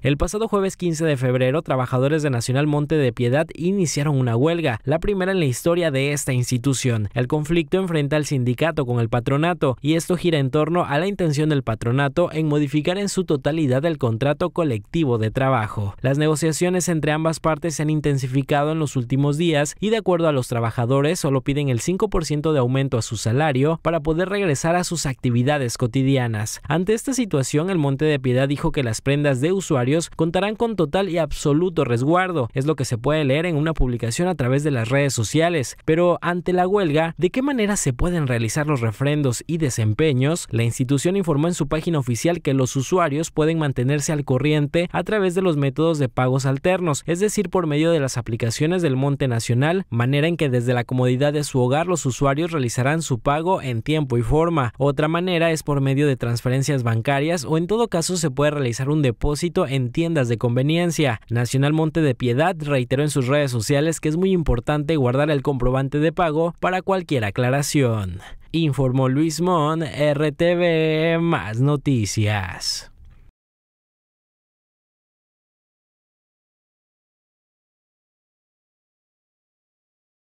El pasado jueves 15 de febrero, trabajadores de Nacional Monte de Piedad iniciaron una huelga, la primera en la historia de esta institución. El conflicto enfrenta al sindicato con el patronato y esto gira en torno a la intención del patronato en modificar en su totalidad el contrato colectivo de trabajo. Las negociaciones entre ambas partes se han intensificado en los últimos días y de acuerdo a los trabajadores solo piden el 5% de aumento a su salario para poder regresar a sus actividades cotidianas. Ante esta situación, el Monte de Piedad dijo que las prendas de usuario contarán con total y absoluto resguardo, es lo que se puede leer en una publicación a través de las redes sociales. Pero ante la huelga, ¿de qué manera se pueden realizar los refrendos y desempeños? La institución informó en su página oficial que los usuarios pueden mantenerse al corriente a través de los métodos de pagos alternos, es decir, por medio de las aplicaciones del Monte Nacional, manera en que desde la comodidad de su hogar los usuarios realizarán su pago en tiempo y forma. Otra manera es por medio de transferencias bancarias o en todo caso se puede realizar un depósito en en tiendas de conveniencia. Nacional Monte de Piedad reiteró en sus redes sociales que es muy importante guardar el comprobante de pago para cualquier aclaración. Informó Luis Mon, RTV Más Noticias.